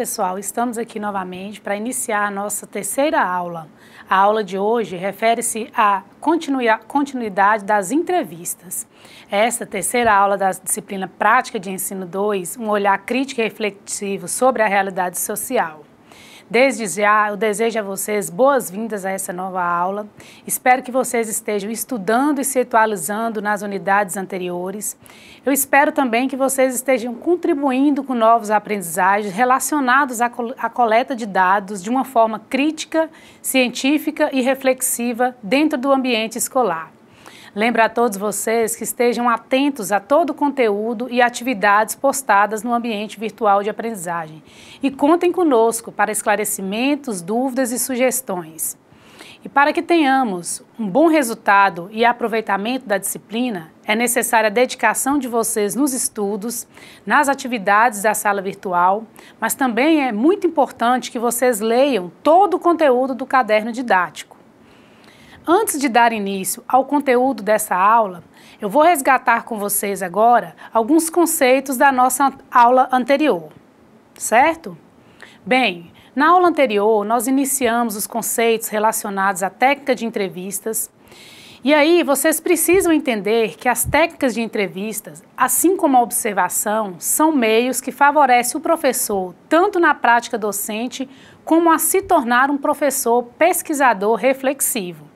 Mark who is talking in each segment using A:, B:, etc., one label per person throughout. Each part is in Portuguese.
A: pessoal, estamos aqui novamente para iniciar a nossa terceira aula. A aula de hoje refere-se à continuidade das entrevistas. É Esta terceira aula da disciplina Prática de Ensino 2, um olhar crítico e reflexivo sobre a realidade social. Desde já, ah, eu desejo a vocês boas-vindas a essa nova aula. Espero que vocês estejam estudando e se atualizando nas unidades anteriores. Eu espero também que vocês estejam contribuindo com novos aprendizagens relacionados à, col à coleta de dados de uma forma crítica, científica e reflexiva dentro do ambiente escolar. Lembro a todos vocês que estejam atentos a todo o conteúdo e atividades postadas no ambiente virtual de aprendizagem e contem conosco para esclarecimentos, dúvidas e sugestões. E para que tenhamos um bom resultado e aproveitamento da disciplina, é necessária a dedicação de vocês nos estudos, nas atividades da sala virtual, mas também é muito importante que vocês leiam todo o conteúdo do caderno didático. Antes de dar início ao conteúdo dessa aula, eu vou resgatar com vocês agora alguns conceitos da nossa aula anterior, certo? Bem, na aula anterior nós iniciamos os conceitos relacionados à técnica de entrevistas. E aí vocês precisam entender que as técnicas de entrevistas, assim como a observação, são meios que favorecem o professor tanto na prática docente como a se tornar um professor pesquisador reflexivo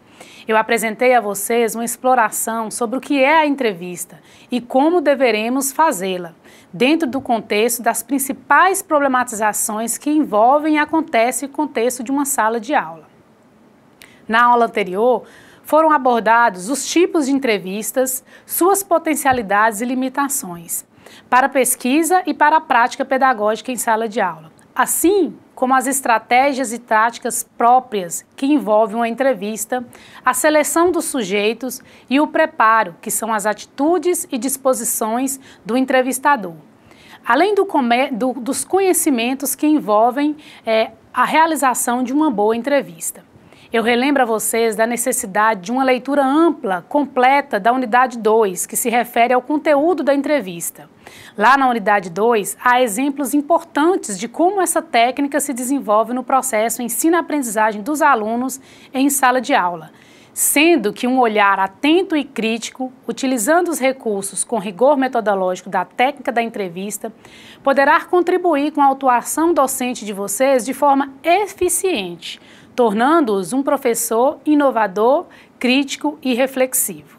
A: eu apresentei a vocês uma exploração sobre o que é a entrevista e como deveremos fazê-la, dentro do contexto das principais problematizações que envolvem e acontecem no contexto de uma sala de aula. Na aula anterior, foram abordados os tipos de entrevistas, suas potencialidades e limitações, para pesquisa e para a prática pedagógica em sala de aula. Assim, como as estratégias e táticas próprias, que envolvem uma entrevista, a seleção dos sujeitos e o preparo, que são as atitudes e disposições do entrevistador. Além do, do, dos conhecimentos que envolvem é, a realização de uma boa entrevista. Eu relembro a vocês da necessidade de uma leitura ampla, completa da unidade 2, que se refere ao conteúdo da entrevista. Lá na unidade 2, há exemplos importantes de como essa técnica se desenvolve no processo ensino-aprendizagem dos alunos em sala de aula sendo que um olhar atento e crítico, utilizando os recursos com rigor metodológico da técnica da entrevista, poderá contribuir com a atuação docente de vocês de forma eficiente, tornando-os um professor inovador, crítico e reflexivo.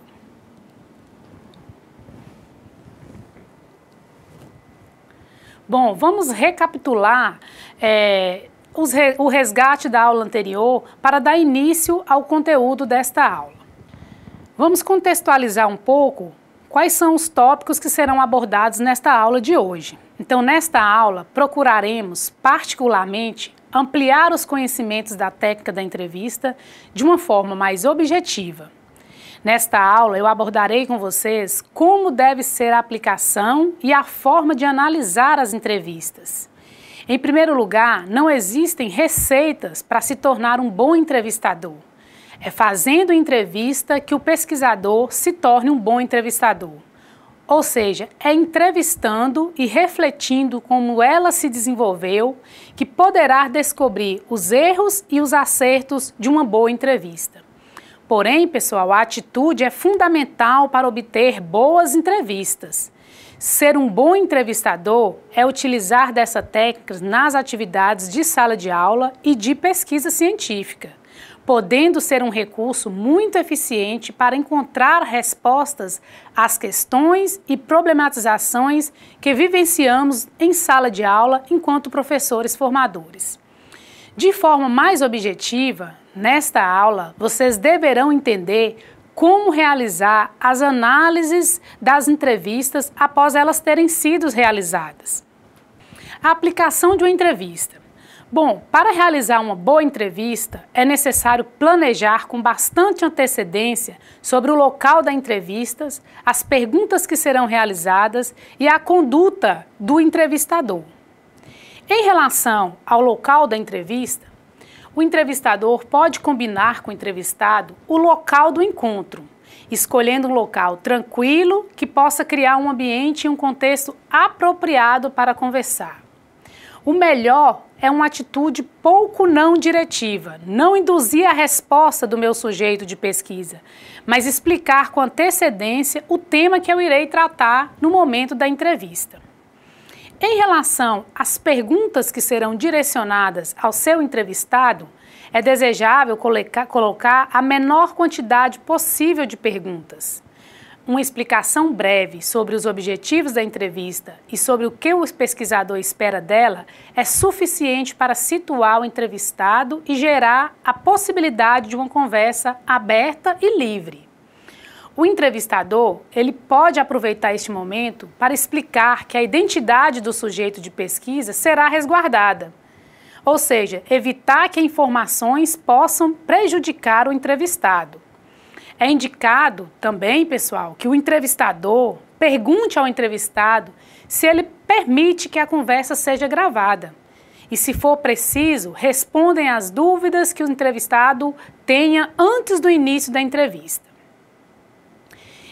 A: Bom, vamos recapitular é, os, o resgate da aula anterior para dar início ao conteúdo desta aula. Vamos contextualizar um pouco quais são os tópicos que serão abordados nesta aula de hoje. Então, nesta aula, procuraremos particularmente ampliar os conhecimentos da técnica da entrevista de uma forma mais objetiva. Nesta aula, eu abordarei com vocês como deve ser a aplicação e a forma de analisar as entrevistas. Em primeiro lugar, não existem receitas para se tornar um bom entrevistador. É fazendo entrevista que o pesquisador se torne um bom entrevistador. Ou seja, é entrevistando e refletindo como ela se desenvolveu que poderá descobrir os erros e os acertos de uma boa entrevista. Porém, pessoal, a atitude é fundamental para obter boas entrevistas. Ser um bom entrevistador é utilizar dessa técnica nas atividades de sala de aula e de pesquisa científica podendo ser um recurso muito eficiente para encontrar respostas às questões e problematizações que vivenciamos em sala de aula enquanto professores formadores. De forma mais objetiva, nesta aula, vocês deverão entender como realizar as análises das entrevistas após elas terem sido realizadas. A aplicação de uma entrevista. Bom, para realizar uma boa entrevista, é necessário planejar com bastante antecedência sobre o local da entrevista, as perguntas que serão realizadas e a conduta do entrevistador. Em relação ao local da entrevista, o entrevistador pode combinar com o entrevistado o local do encontro, escolhendo um local tranquilo que possa criar um ambiente e um contexto apropriado para conversar. O melhor é uma atitude pouco não diretiva, não induzir a resposta do meu sujeito de pesquisa, mas explicar com antecedência o tema que eu irei tratar no momento da entrevista. Em relação às perguntas que serão direcionadas ao seu entrevistado, é desejável colocar a menor quantidade possível de perguntas. Uma explicação breve sobre os objetivos da entrevista e sobre o que o pesquisador espera dela é suficiente para situar o entrevistado e gerar a possibilidade de uma conversa aberta e livre. O entrevistador, ele pode aproveitar este momento para explicar que a identidade do sujeito de pesquisa será resguardada, ou seja, evitar que informações possam prejudicar o entrevistado. É indicado também, pessoal, que o entrevistador pergunte ao entrevistado se ele permite que a conversa seja gravada. E se for preciso, respondem às dúvidas que o entrevistado tenha antes do início da entrevista.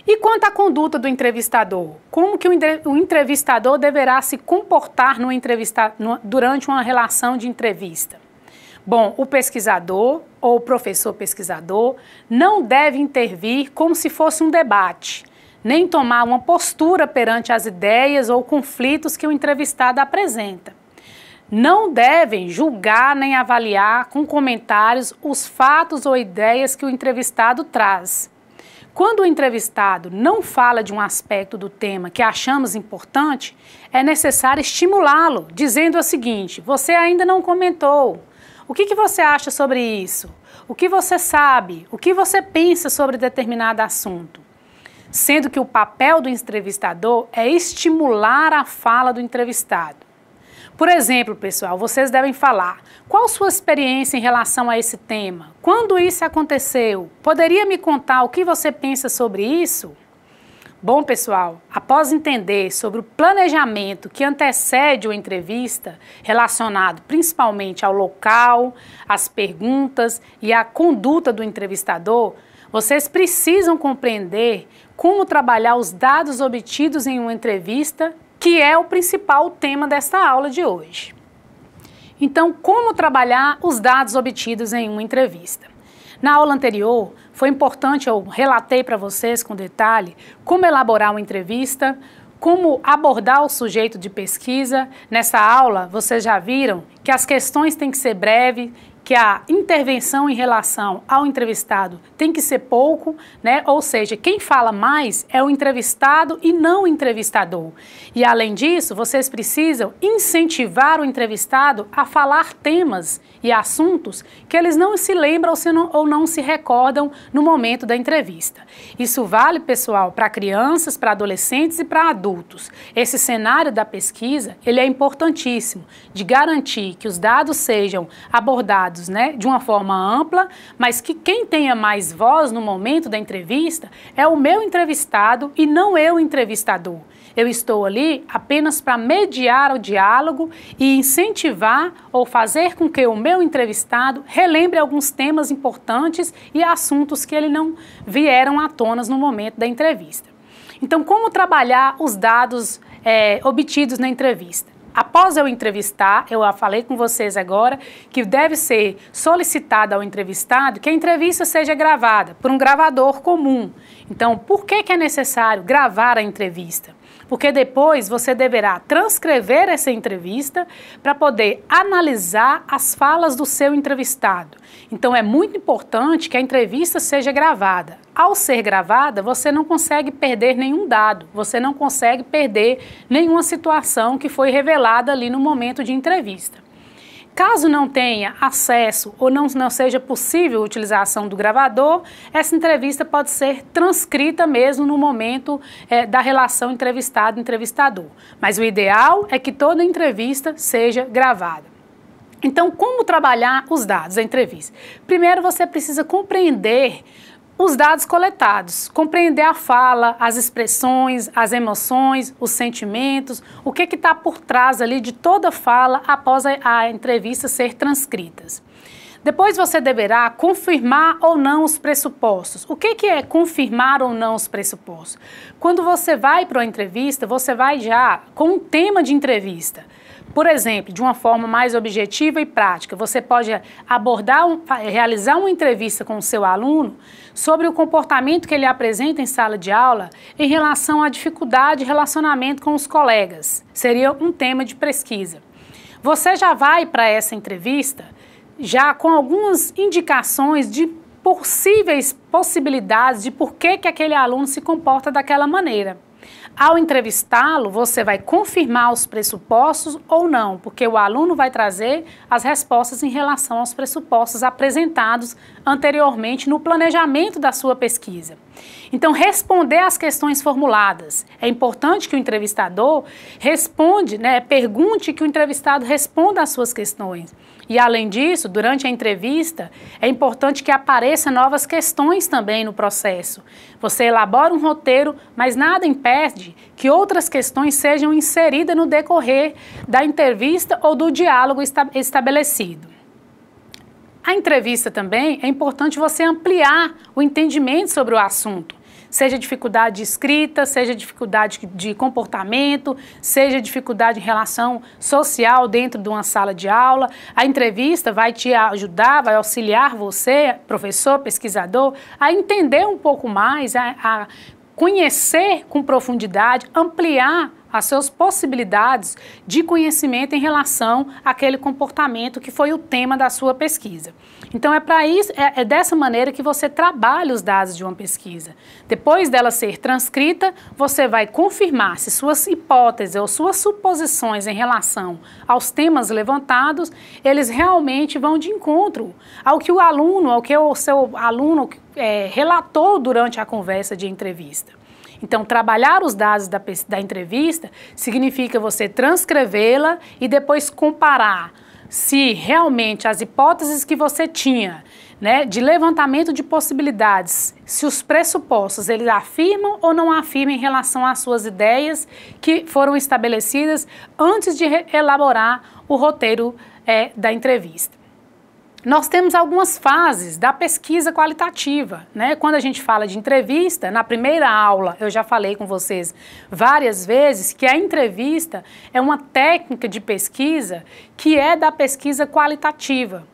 A: E quanto à conduta do entrevistador? Como que o entrevistador deverá se comportar no entrevista, durante uma relação de entrevista? Bom, o pesquisador ou o professor pesquisador não deve intervir como se fosse um debate, nem tomar uma postura perante as ideias ou conflitos que o entrevistado apresenta. Não devem julgar nem avaliar com comentários os fatos ou ideias que o entrevistado traz. Quando o entrevistado não fala de um aspecto do tema que achamos importante, é necessário estimulá-lo, dizendo o seguinte: você ainda não comentou, o que, que você acha sobre isso? O que você sabe? O que você pensa sobre determinado assunto? Sendo que o papel do entrevistador é estimular a fala do entrevistado. Por exemplo, pessoal, vocês devem falar: qual sua experiência em relação a esse tema? Quando isso aconteceu? Poderia me contar o que você pensa sobre isso? Bom, pessoal, após entender sobre o planejamento que antecede uma entrevista, relacionado principalmente ao local, às perguntas e à conduta do entrevistador, vocês precisam compreender como trabalhar os dados obtidos em uma entrevista, que é o principal tema desta aula de hoje. Então, como trabalhar os dados obtidos em uma entrevista? Na aula anterior, foi importante, eu relatei para vocês com detalhe como elaborar uma entrevista, como abordar o sujeito de pesquisa. Nessa aula, vocês já viram que as questões têm que ser breves, que a intervenção em relação ao entrevistado tem que ser pouco, né? Ou seja, quem fala mais é o entrevistado e não o entrevistador. E além disso, vocês precisam incentivar o entrevistado a falar temas e assuntos que eles não se lembram ou não se recordam no momento da entrevista. Isso vale, pessoal, para crianças, para adolescentes e para adultos. Esse cenário da pesquisa ele é importantíssimo de garantir que os dados sejam abordados né, de uma forma ampla, mas que quem tenha mais voz no momento da entrevista é o meu entrevistado e não eu entrevistador. Eu estou ali apenas para mediar o diálogo e incentivar ou fazer com que o meu entrevistado relembre alguns temas importantes e assuntos que ele não vieram à tona no momento da entrevista. Então, como trabalhar os dados é, obtidos na entrevista? Após eu entrevistar, eu falei com vocês agora que deve ser solicitado ao entrevistado que a entrevista seja gravada por um gravador comum. Então, por que, que é necessário gravar a entrevista? porque depois você deverá transcrever essa entrevista para poder analisar as falas do seu entrevistado. Então é muito importante que a entrevista seja gravada. Ao ser gravada, você não consegue perder nenhum dado, você não consegue perder nenhuma situação que foi revelada ali no momento de entrevista. Caso não tenha acesso ou não, não seja possível a utilização do gravador, essa entrevista pode ser transcrita mesmo no momento é, da relação entrevistado-entrevistador. Mas o ideal é que toda entrevista seja gravada. Então, como trabalhar os dados da entrevista? Primeiro, você precisa compreender os dados coletados, compreender a fala, as expressões, as emoções, os sentimentos, o que está por trás ali de toda fala após a, a entrevista ser transcritas Depois você deverá confirmar ou não os pressupostos. O que, que é confirmar ou não os pressupostos? Quando você vai para a entrevista, você vai já com um tema de entrevista. Por exemplo, de uma forma mais objetiva e prática, você pode abordar, um, realizar uma entrevista com o seu aluno sobre o comportamento que ele apresenta em sala de aula em relação à dificuldade de relacionamento com os colegas. Seria um tema de pesquisa. Você já vai para essa entrevista já com algumas indicações de possíveis possibilidades de por que, que aquele aluno se comporta daquela maneira. Ao entrevistá-lo, você vai confirmar os pressupostos ou não, porque o aluno vai trazer as respostas em relação aos pressupostos apresentados anteriormente no planejamento da sua pesquisa. Então, responder às questões formuladas. É importante que o entrevistador responde, né, pergunte que o entrevistado responda às suas questões. E além disso, durante a entrevista, é importante que apareçam novas questões também no processo. Você elabora um roteiro, mas nada impede que outras questões sejam inseridas no decorrer da entrevista ou do diálogo estabelecido. A entrevista também é importante você ampliar o entendimento sobre o assunto seja dificuldade de escrita, seja dificuldade de comportamento, seja dificuldade em relação social dentro de uma sala de aula. A entrevista vai te ajudar, vai auxiliar você, professor, pesquisador, a entender um pouco mais, a, a conhecer com profundidade, ampliar as suas possibilidades de conhecimento em relação àquele comportamento que foi o tema da sua pesquisa. Então é para isso, é, é, dessa maneira que você trabalha os dados de uma pesquisa. Depois dela ser transcrita, você vai confirmar se suas hipóteses ou suas suposições em relação aos temas levantados, eles realmente vão de encontro ao que o aluno, ao que o seu aluno é, relatou durante a conversa de entrevista. Então, trabalhar os dados da, da entrevista significa você transcrevê-la e depois comparar se realmente as hipóteses que você tinha né, de levantamento de possibilidades, se os pressupostos eles afirmam ou não afirmam em relação às suas ideias que foram estabelecidas antes de elaborar o roteiro é, da entrevista nós temos algumas fases da pesquisa qualitativa. Né? Quando a gente fala de entrevista, na primeira aula eu já falei com vocês várias vezes que a entrevista é uma técnica de pesquisa que é da pesquisa qualitativa.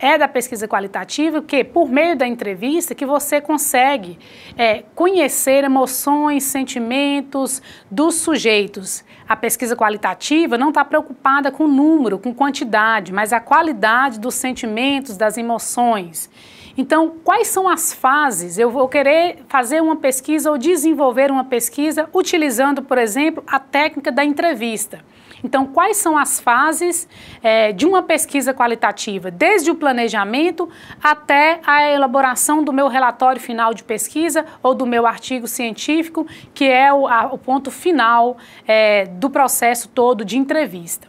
A: É da pesquisa qualitativa que, por meio da entrevista, que você consegue é, conhecer emoções, sentimentos dos sujeitos a pesquisa qualitativa não está preocupada com o número, com quantidade, mas a qualidade dos sentimentos, das emoções. Então, quais são as fases? Eu vou querer fazer uma pesquisa ou desenvolver uma pesquisa utilizando, por exemplo, a técnica da entrevista. Então, quais são as fases é, de uma pesquisa qualitativa? Desde o planejamento até a elaboração do meu relatório final de pesquisa ou do meu artigo científico, que é o, a, o ponto final é, do processo todo de entrevista.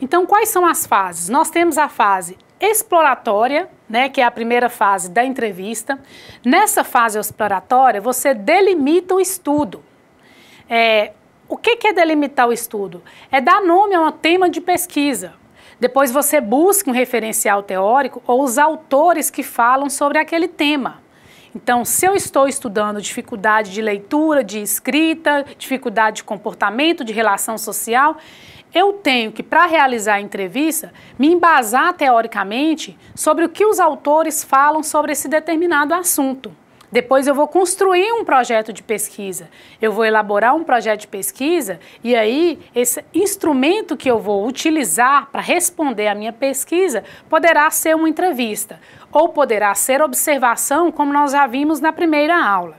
A: Então, quais são as fases? Nós temos a fase exploratória, né, que é a primeira fase da entrevista. Nessa fase exploratória, você delimita o estudo. É, o que, que é delimitar o estudo? É dar nome a um tema de pesquisa. Depois você busca um referencial teórico ou os autores que falam sobre aquele tema. Então, se eu estou estudando dificuldade de leitura, de escrita, dificuldade de comportamento, de relação social, eu tenho que, para realizar a entrevista, me embasar teoricamente sobre o que os autores falam sobre esse determinado assunto. Depois eu vou construir um projeto de pesquisa, eu vou elaborar um projeto de pesquisa e aí esse instrumento que eu vou utilizar para responder a minha pesquisa poderá ser uma entrevista ou poderá ser observação, como nós já vimos na primeira aula.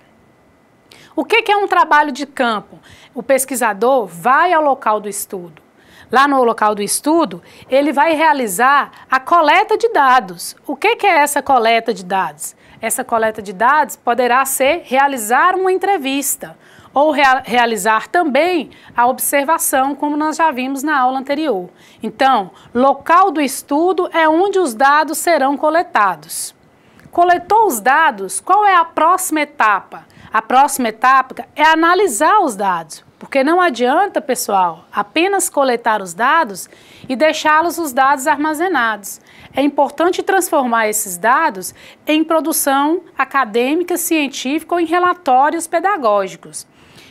A: O que é um trabalho de campo? O pesquisador vai ao local do estudo, lá no local do estudo, ele vai realizar a coleta de dados. O que, que é essa coleta de dados? Essa coleta de dados poderá ser realizar uma entrevista ou rea realizar também a observação, como nós já vimos na aula anterior. Então, local do estudo é onde os dados serão coletados. Coletou os dados, qual é a próxima etapa? A próxima etapa é analisar os dados. Porque não adianta, pessoal, apenas coletar os dados e deixá-los os dados armazenados. É importante transformar esses dados em produção acadêmica, científica ou em relatórios pedagógicos.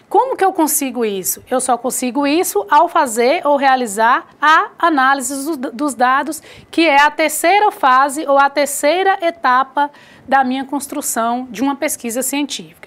A: Como que eu consigo isso? Eu só consigo isso ao fazer ou realizar a análise dos dados, que é a terceira fase ou a terceira etapa da minha construção de uma pesquisa científica.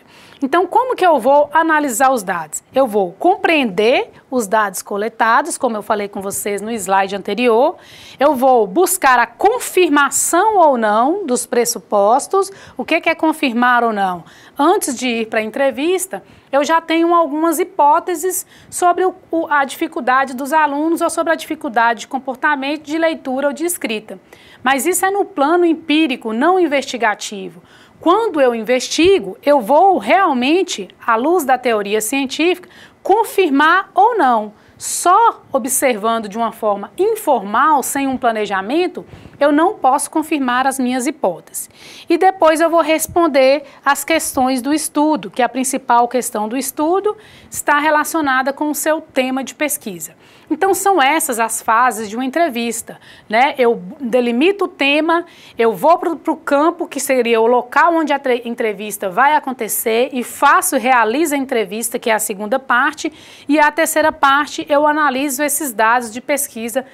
A: Então, como que eu vou analisar os dados? Eu vou compreender os dados coletados, como eu falei com vocês no slide anterior, eu vou buscar a confirmação ou não dos pressupostos, o que, que é confirmar ou não. Antes de ir para a entrevista, eu já tenho algumas hipóteses sobre o, a dificuldade dos alunos ou sobre a dificuldade de comportamento, de leitura ou de escrita. Mas isso é no plano empírico, não investigativo. Quando eu investigo, eu vou realmente, à luz da teoria científica, confirmar ou não. Só observando de uma forma informal, sem um planejamento, eu não posso confirmar as minhas hipóteses. E depois eu vou responder às questões do estudo, que é a principal questão do estudo está relacionada com o seu tema de pesquisa. Então são essas as fases de uma entrevista, né? Eu delimito o tema, eu vou para o campo que seria o local onde a entrevista vai acontecer e faço, realizo a entrevista, que é a segunda parte, e a terceira parte eu analiso esses dados de pesquisa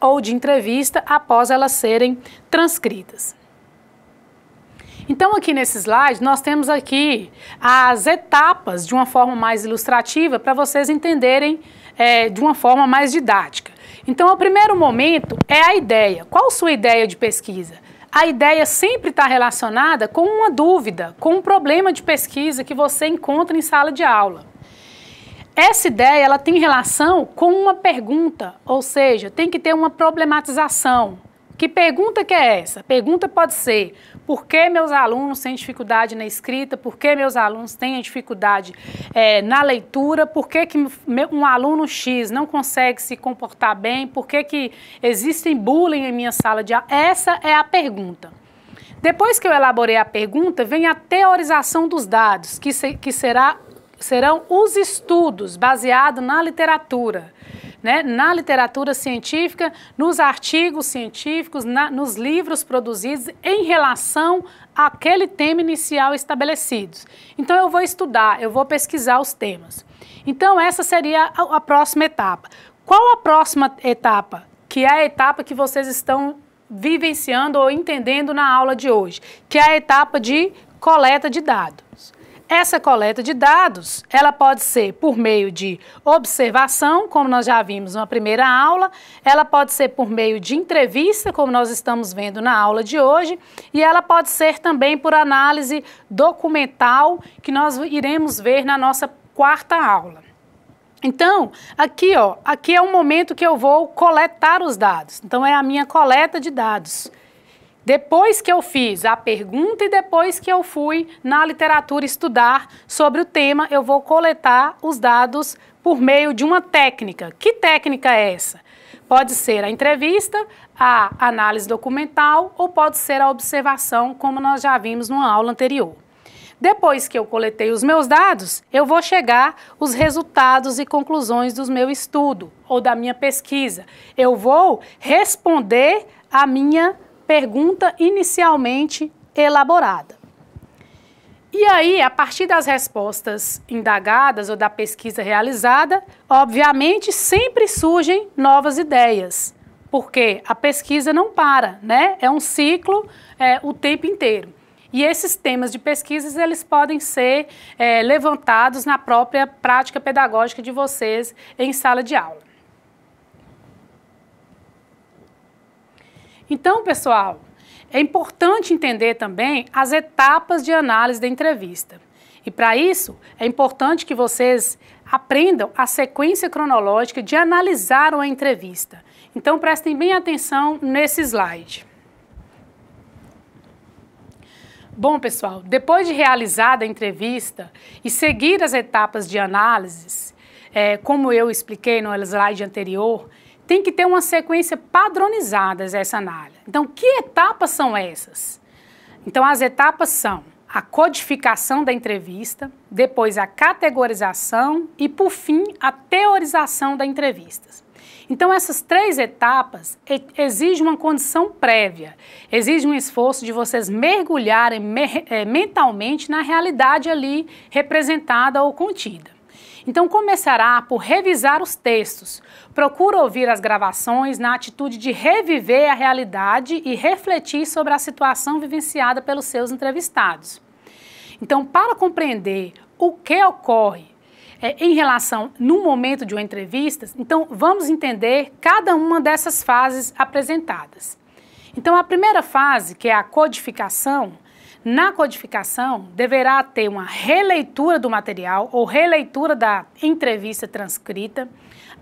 A: ou de entrevista após elas serem transcritas. Então, aqui nesse slide, nós temos aqui as etapas de uma forma mais ilustrativa para vocês entenderem é, de uma forma mais didática. Então, o primeiro momento é a ideia. Qual a sua ideia de pesquisa? A ideia sempre está relacionada com uma dúvida, com um problema de pesquisa que você encontra em sala de aula. Essa ideia ela tem relação com uma pergunta, ou seja, tem que ter uma problematização. Que pergunta que é essa? A pergunta pode ser por que meus alunos têm dificuldade na escrita, por que meus alunos têm dificuldade é, na leitura, por que, que um aluno X não consegue se comportar bem, por que, que existem bullying em minha sala de aula. Essa é a pergunta. Depois que eu elaborei a pergunta, vem a teorização dos dados, que, se, que será, serão os estudos baseados na literatura né, na literatura científica, nos artigos científicos, na, nos livros produzidos em relação àquele tema inicial estabelecido. Então, eu vou estudar, eu vou pesquisar os temas. Então, essa seria a, a próxima etapa. Qual a próxima etapa? Que é a etapa que vocês estão vivenciando ou entendendo na aula de hoje, que é a etapa de coleta de dados. Essa coleta de dados, ela pode ser por meio de observação, como nós já vimos na primeira aula, ela pode ser por meio de entrevista, como nós estamos vendo na aula de hoje, e ela pode ser também por análise documental, que nós iremos ver na nossa quarta aula. Então, aqui, ó, aqui é o momento que eu vou coletar os dados. Então, é a minha coleta de dados. Depois que eu fiz a pergunta e depois que eu fui na literatura estudar sobre o tema, eu vou coletar os dados por meio de uma técnica. Que técnica é essa? Pode ser a entrevista, a análise documental ou pode ser a observação, como nós já vimos numa aula anterior. Depois que eu coletei os meus dados, eu vou chegar os resultados e conclusões do meu estudo ou da minha pesquisa. Eu vou responder a minha pergunta inicialmente elaborada. E aí, a partir das respostas indagadas ou da pesquisa realizada, obviamente sempre surgem novas ideias, porque a pesquisa não para, né? É um ciclo é, o tempo inteiro. E esses temas de pesquisas, eles podem ser é, levantados na própria prática pedagógica de vocês em sala de aula. Então, pessoal, é importante entender também as etapas de análise da entrevista. E para isso, é importante que vocês aprendam a sequência cronológica de analisar uma entrevista. Então, prestem bem atenção nesse slide. Bom, pessoal, depois de realizada a entrevista e seguir as etapas de análise, é, como eu expliquei no slide anterior, tem que ter uma sequência padronizada essa análise. Então, que etapas são essas? Então, as etapas são a codificação da entrevista, depois a categorização e, por fim, a teorização da entrevista. Então, essas três etapas exigem uma condição prévia, exige um esforço de vocês mergulharem eh, mentalmente na realidade ali representada ou contida. Então começará por revisar os textos. Procura ouvir as gravações na atitude de reviver a realidade e refletir sobre a situação vivenciada pelos seus entrevistados. Então, para compreender o que ocorre é, em relação no momento de uma entrevista, então vamos entender cada uma dessas fases apresentadas. Então, a primeira fase, que é a codificação, na codificação, deverá ter uma releitura do material ou releitura da entrevista transcrita,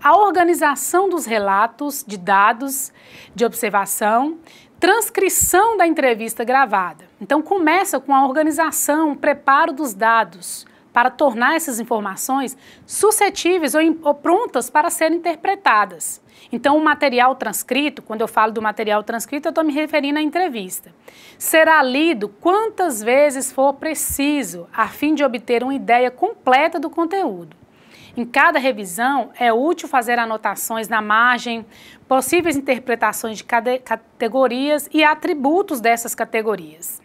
A: a organização dos relatos, de dados, de observação, transcrição da entrevista gravada. Então, começa com a organização, o preparo dos dados, para tornar essas informações suscetíveis ou, ou prontas para serem interpretadas. Então, o material transcrito, quando eu falo do material transcrito, eu estou me referindo à entrevista. Será lido quantas vezes for preciso, a fim de obter uma ideia completa do conteúdo. Em cada revisão, é útil fazer anotações na margem, possíveis interpretações de categorias e atributos dessas categorias.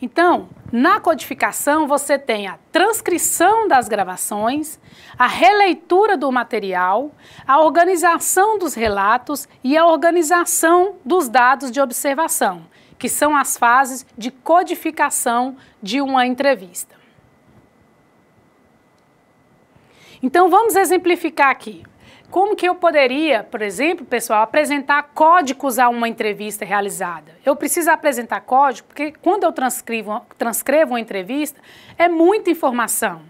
A: Então, na codificação, você tem a transcrição das gravações, a releitura do material, a organização dos relatos e a organização dos dados de observação, que são as fases de codificação de uma entrevista. Então, vamos exemplificar aqui. Como que eu poderia, por exemplo, pessoal, apresentar códigos a uma entrevista realizada? Eu preciso apresentar código porque quando eu transcrevo, transcrevo uma entrevista, é muita informação.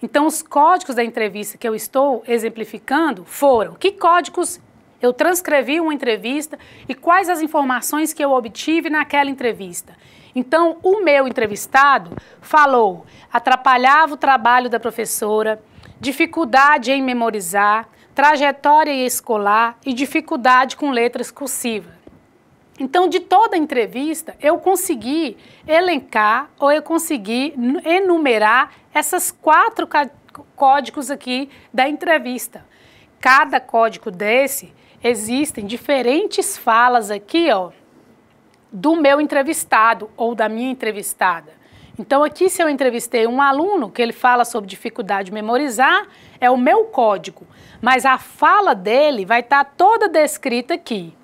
A: Então, os códigos da entrevista que eu estou exemplificando foram que códigos eu transcrevi uma entrevista e quais as informações que eu obtive naquela entrevista. Então, o meu entrevistado falou, atrapalhava o trabalho da professora, dificuldade em memorizar, trajetória escolar e dificuldade com letras cursivas. Então, de toda a entrevista, eu consegui elencar ou eu consegui enumerar essas quatro códigos aqui da entrevista. Cada código desse existem diferentes falas aqui, ó, do meu entrevistado ou da minha entrevistada. Então, aqui, se eu entrevistei um aluno que ele fala sobre dificuldade de memorizar, é o meu código, mas a fala dele vai estar tá toda descrita aqui.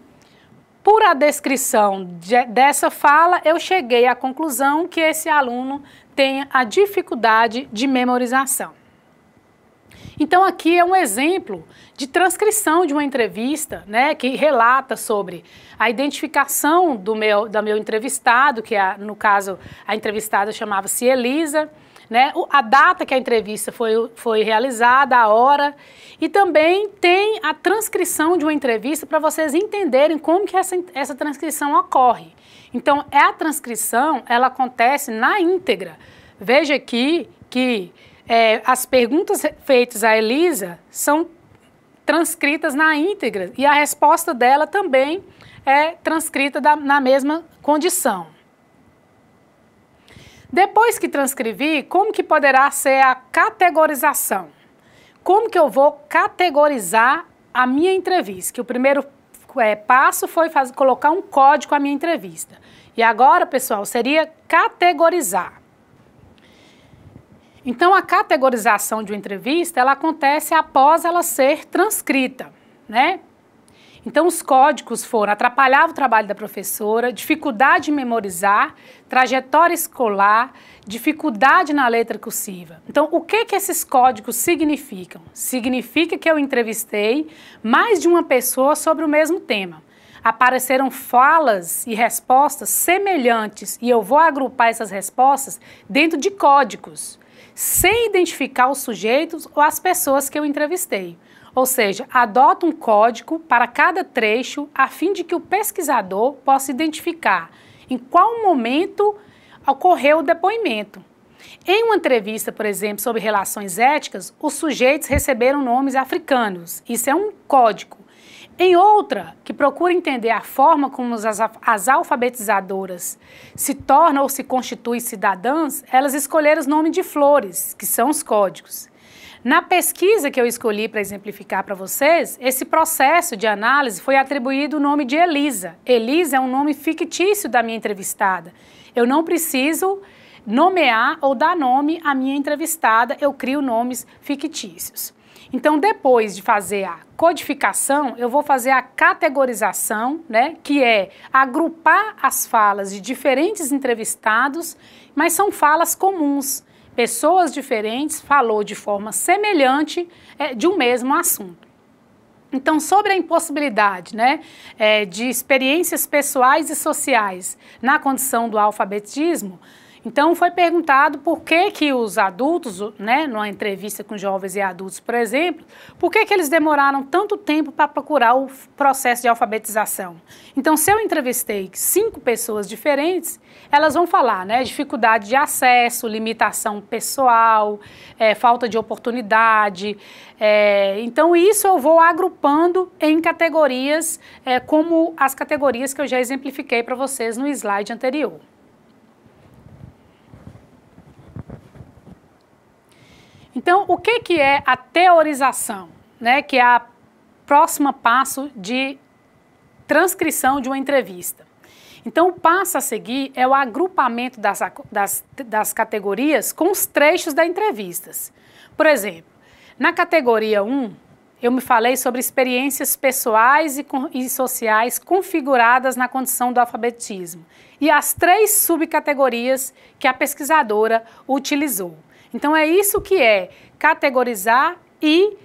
A: Por a descrição de, dessa fala, eu cheguei à conclusão que esse aluno tem a dificuldade de memorização. Então aqui é um exemplo de transcrição de uma entrevista, né, que relata sobre a identificação do meu, da meu entrevistado, que é a, no caso a entrevistada chamava-se Elisa, né, a data que a entrevista foi, foi realizada, a hora, e também tem a transcrição de uma entrevista para vocês entenderem como que essa, essa transcrição ocorre. Então, é a transcrição, ela acontece na íntegra. Veja aqui que é, as perguntas feitas à Elisa são transcritas na íntegra e a resposta dela também é transcrita da, na mesma condição. Depois que transcrevi, como que poderá ser a categorização? Como que eu vou categorizar a minha entrevista? Que o primeiro é, passo foi fazer, colocar um código à minha entrevista. E agora, pessoal, seria categorizar. Então, a categorização de uma entrevista ela acontece após ela ser transcrita, né? Então, os códigos foram atrapalhava o trabalho da professora, dificuldade em memorizar, trajetória escolar, dificuldade na letra cursiva. Então, o que, que esses códigos significam? Significa que eu entrevistei mais de uma pessoa sobre o mesmo tema. Apareceram falas e respostas semelhantes e eu vou agrupar essas respostas dentro de códigos sem identificar os sujeitos ou as pessoas que eu entrevistei. Ou seja, adota um código para cada trecho a fim de que o pesquisador possa identificar em qual momento ocorreu o depoimento. Em uma entrevista, por exemplo, sobre relações éticas, os sujeitos receberam nomes africanos. Isso é um código em outra, que procura entender a forma como as, alfabetizadoras se tornam ou se constituem cidadãs, elas escolheram os nomes de flores, que são os códigos. Na pesquisa que eu escolhi para exemplificar para vocês, esse processo de análise foi atribuído o nome de Elisa. Elisa é um nome fictício da minha entrevistada. Eu não preciso nomear ou dar nome à minha entrevistada, eu crio nomes fictícios. Então, depois de fazer a codificação, eu vou fazer a categorização, né, que é agrupar as falas de diferentes entrevistados, mas são falas comuns. Pessoas diferentes falou de forma semelhante é, de um mesmo assunto. Então, sobre a impossibilidade né, é, de experiências pessoais e sociais na condição do alfabetismo, então, foi perguntado por que, que os adultos, né, numa entrevista com jovens e adultos, por exemplo, por que, que eles demoraram tanto tempo para procurar o processo de alfabetização. Então, se eu entrevistei cinco pessoas diferentes, elas vão falar né, dificuldade de acesso, limitação pessoal, é, falta de oportunidade. É, então, isso eu vou agrupando em categorias, é, como as categorias que eu já exemplifiquei para vocês no slide anterior. Então, o que, que é a teorização, né, que é a próxima passo de transcrição de uma entrevista? Então, o passo a seguir é o agrupamento das, das, das categorias com os trechos das entrevistas. Por exemplo, na categoria 1, eu me falei sobre experiências pessoais e, e, sociais configuradas na condição do alfabetismo e as três subcategorias que a pesquisadora utilizou. Então é isso que é categorizar e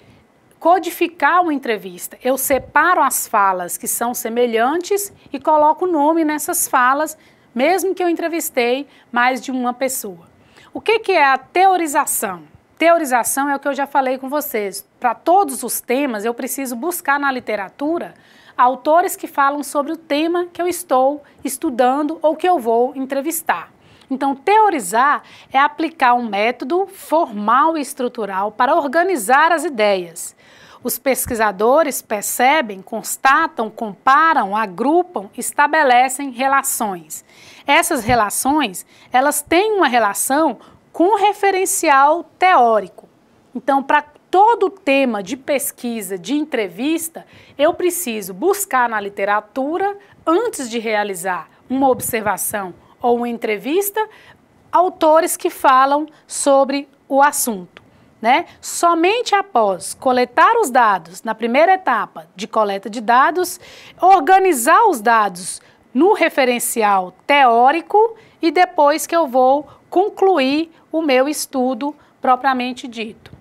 A: codificar uma entrevista. Eu separo as falas que são semelhantes e coloco o nome nessas falas, mesmo que eu entrevistei mais de uma pessoa. O que, que é a teorização? Teorização é o que eu já falei com vocês. Para todos os temas, eu preciso buscar na literatura autores que falam sobre o tema que eu estou estudando ou que eu vou entrevistar. Então, teorizar é aplicar um método formal e estrutural para organizar as ideias. Os pesquisadores percebem, constatam, comparam, agrupam, estabelecem relações. Essas relações, elas têm uma relação com referencial teórico. Então, para todo tema de pesquisa, de entrevista, eu preciso buscar na literatura antes de realizar uma observação, ou uma entrevista, autores que falam sobre o assunto. Né? Somente após coletar os dados, na primeira etapa de coleta de dados, organizar os dados no referencial teórico e depois que eu vou concluir o meu estudo propriamente dito.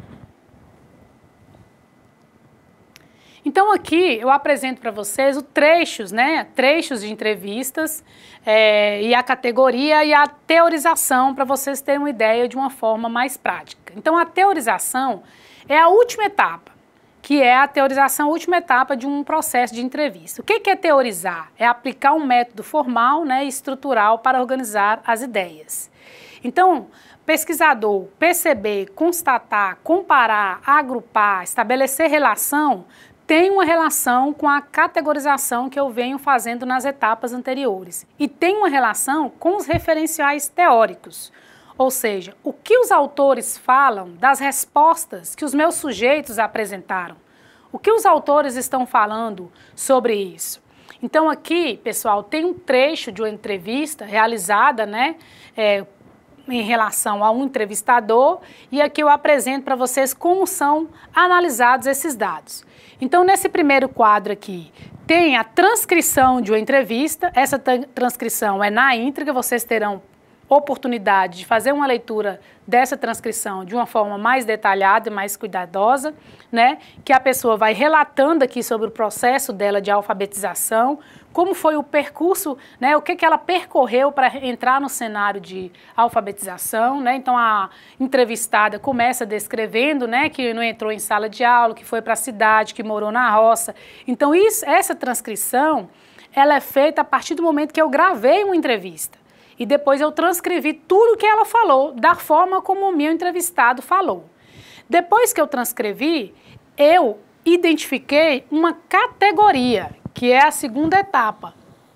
A: Então aqui eu apresento para vocês o trechos, né? Trechos de entrevistas é, e a categoria e a teorização para vocês terem uma ideia de uma forma mais prática. Então a teorização é a última etapa, que é a teorização, a última etapa de um processo de entrevista. O que é teorizar? É aplicar um método formal né, e estrutural para organizar as ideias. Então, pesquisador perceber, constatar, comparar, agrupar, estabelecer relação tem uma relação com a categorização que eu venho fazendo nas etapas anteriores e tem uma relação com os referenciais teóricos, ou seja, o que os autores falam das respostas que os meus sujeitos apresentaram. O que os autores estão falando sobre isso? Então, aqui, pessoal, tem um trecho de uma entrevista realizada, né? É, em relação a um entrevistador, e aqui eu apresento para vocês como são analisados esses dados. Então, nesse primeiro quadro aqui, tem a transcrição de uma entrevista. Essa transcrição é na íntegra, vocês terão oportunidade de fazer uma leitura dessa transcrição de uma forma mais detalhada e mais cuidadosa, né? Que a pessoa vai relatando aqui sobre o processo dela de alfabetização, como foi o percurso, né, o que, que ela percorreu para entrar no cenário de alfabetização. Né? Então, a entrevistada começa descrevendo né, que não entrou em sala de aula, que foi para a cidade, que morou na roça. Então, isso, essa transcrição ela é feita a partir do momento que eu gravei uma entrevista. E depois eu transcrevi tudo que ela falou, da forma como o meu entrevistado falou. Depois que eu transcrevi, eu identifiquei uma categoria que é a segunda etapa.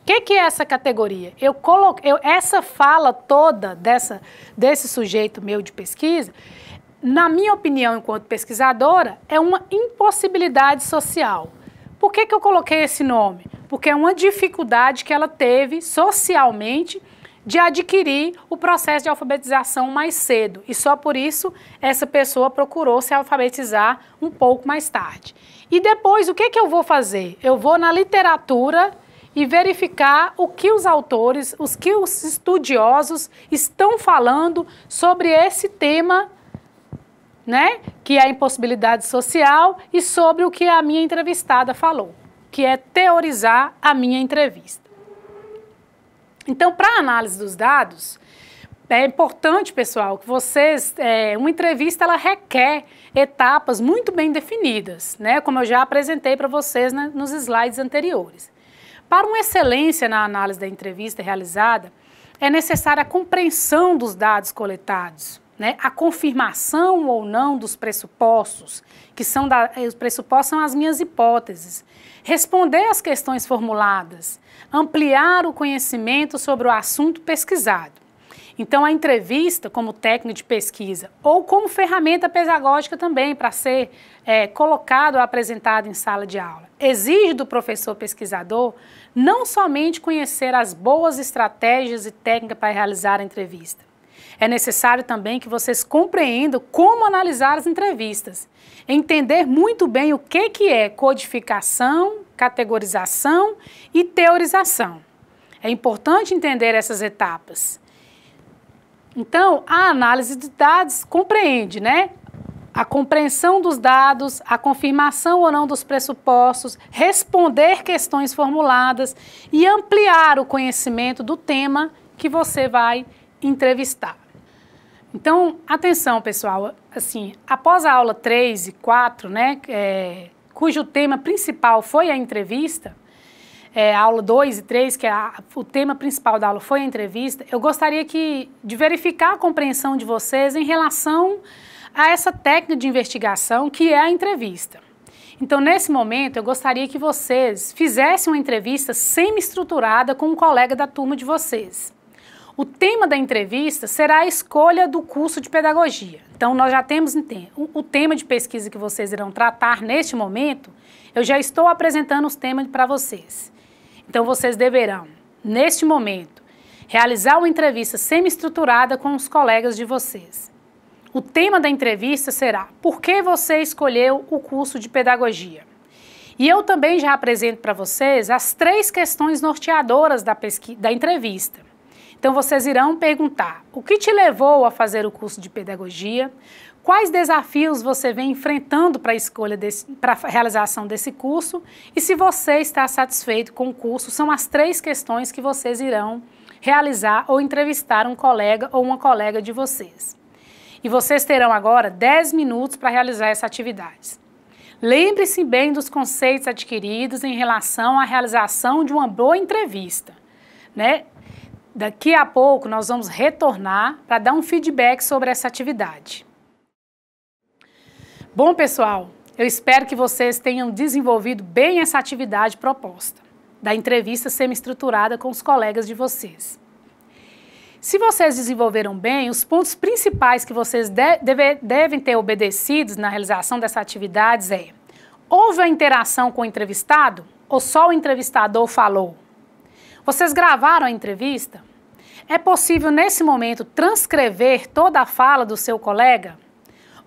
A: O que, que, é essa categoria? Eu coloco eu, essa fala toda dessa, desse sujeito meu de pesquisa, na minha opinião, enquanto pesquisadora, é uma impossibilidade social. Por que, que eu coloquei esse nome? Porque é uma dificuldade que ela teve socialmente de adquirir o processo de alfabetização mais cedo. E só por isso essa pessoa procurou se alfabetizar um pouco mais tarde. E depois, o que, que eu vou fazer? Eu vou na literatura e verificar o que os autores, os que os estudiosos estão falando sobre esse tema, né, que é a impossibilidade social e sobre o que a minha entrevistada falou, que é teorizar a minha entrevista. Então, para a análise dos dados, é importante, pessoal, que vocês, é, uma entrevista ela requer etapas muito bem definidas, né? como eu já apresentei para vocês né, nos slides anteriores. Para uma excelência na análise da entrevista realizada, é necessária a compreensão dos dados coletados, né? a confirmação ou não dos pressupostos, que são da, eh, os pressupostos são as minhas hipóteses, responder às questões formuladas, ampliar o conhecimento sobre o assunto pesquisado. Então, a entrevista como técnica de pesquisa ou como ferramenta pedagógica também para ser é, colocado ou apresentado em sala de aula exige do professor pesquisador não somente conhecer as boas estratégias e técnicas para realizar a entrevista. É necessário também que vocês compreendam como analisar as entrevistas, entender muito bem o que, que é codificação, categorização e teorização. É importante entender essas etapas então, a análise de dados compreende, né? A compreensão dos dados, a confirmação ou não dos pressupostos, responder questões formuladas e ampliar o conhecimento do tema que você vai entrevistar. Então, atenção, pessoal. Assim, após a aula 3 e 4, né, é, cujo tema principal foi a entrevista, é, a aula 2 e 3, que é a, o tema principal da aula foi a entrevista, eu gostaria que, de verificar a compreensão de vocês em relação a essa técnica de investigação que é a entrevista. Então, nesse momento, eu gostaria que vocês fizessem uma entrevista semi-estruturada com um colega da turma de vocês. O tema da entrevista será a escolha do curso de pedagogia. Então, nós já temos o tema de pesquisa que vocês irão tratar neste momento. Eu já estou apresentando os temas para vocês. Então vocês deverão, neste momento, realizar uma entrevista semi-estruturada com os colegas de vocês. O tema da entrevista será Por que você escolheu o curso de pedagogia? E eu também já apresento para vocês as três questões norteadoras da, da entrevista. Então vocês irão perguntar: o que te levou a fazer o curso de pedagogia? Quais desafios você vem enfrentando para a escolha para a realização desse curso e se você está satisfeito com o curso? São as três questões que vocês irão realizar ou entrevistar um colega ou uma colega de vocês. E vocês terão agora 10 minutos para realizar essa atividade. Lembre-se bem dos conceitos adquiridos em relação à realização de uma boa entrevista. Né? Daqui a pouco nós vamos retornar para dar um feedback sobre essa atividade. Bom, pessoal, eu espero que vocês tenham desenvolvido bem essa atividade proposta da entrevista semi-estruturada com os colegas de vocês. Se vocês desenvolveram bem, os pontos principais que vocês de, deve, devem ter obedecidos na realização dessas atividades é: houve a interação com o entrevistado ou só o entrevistador falou? Vocês gravaram a entrevista? É possível nesse momento transcrever toda a fala do seu colega?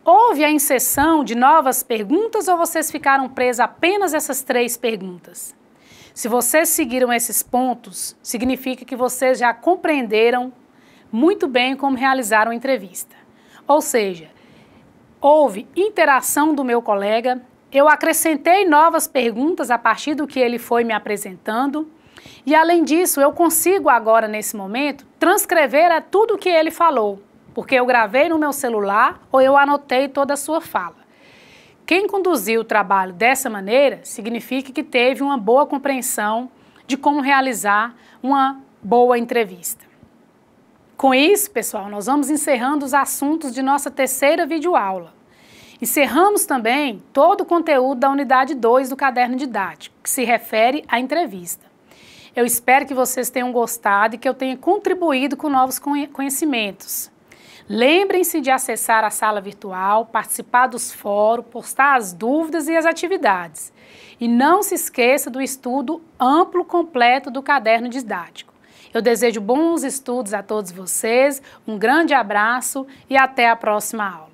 A: Houve a inserção de novas perguntas ou vocês ficaram presos apenas essas três perguntas? Se vocês seguiram esses pontos, significa que vocês já compreenderam muito bem como realizar uma entrevista. Ou seja, houve interação do meu colega, eu acrescentei novas perguntas a partir do que ele foi me apresentando, e além disso, eu consigo agora, nesse momento, transcrever tudo o que ele falou porque eu gravei no meu celular ou eu anotei toda a sua fala. Quem conduziu o trabalho dessa maneira significa que teve uma boa compreensão de como realizar uma boa entrevista. Com isso, pessoal, nós vamos encerrando os assuntos de nossa terceira videoaula. Encerramos também todo o conteúdo da unidade 2 do caderno didático, que se refere à entrevista. Eu espero que vocês tenham gostado e que eu tenha contribuído com novos conhecimentos. Lembrem-se de acessar a sala virtual, participar dos fóruns, postar as dúvidas e as atividades. E não se esqueça do estudo amplo completo do caderno didático. Eu desejo bons estudos a todos vocês, um grande abraço e até a próxima aula.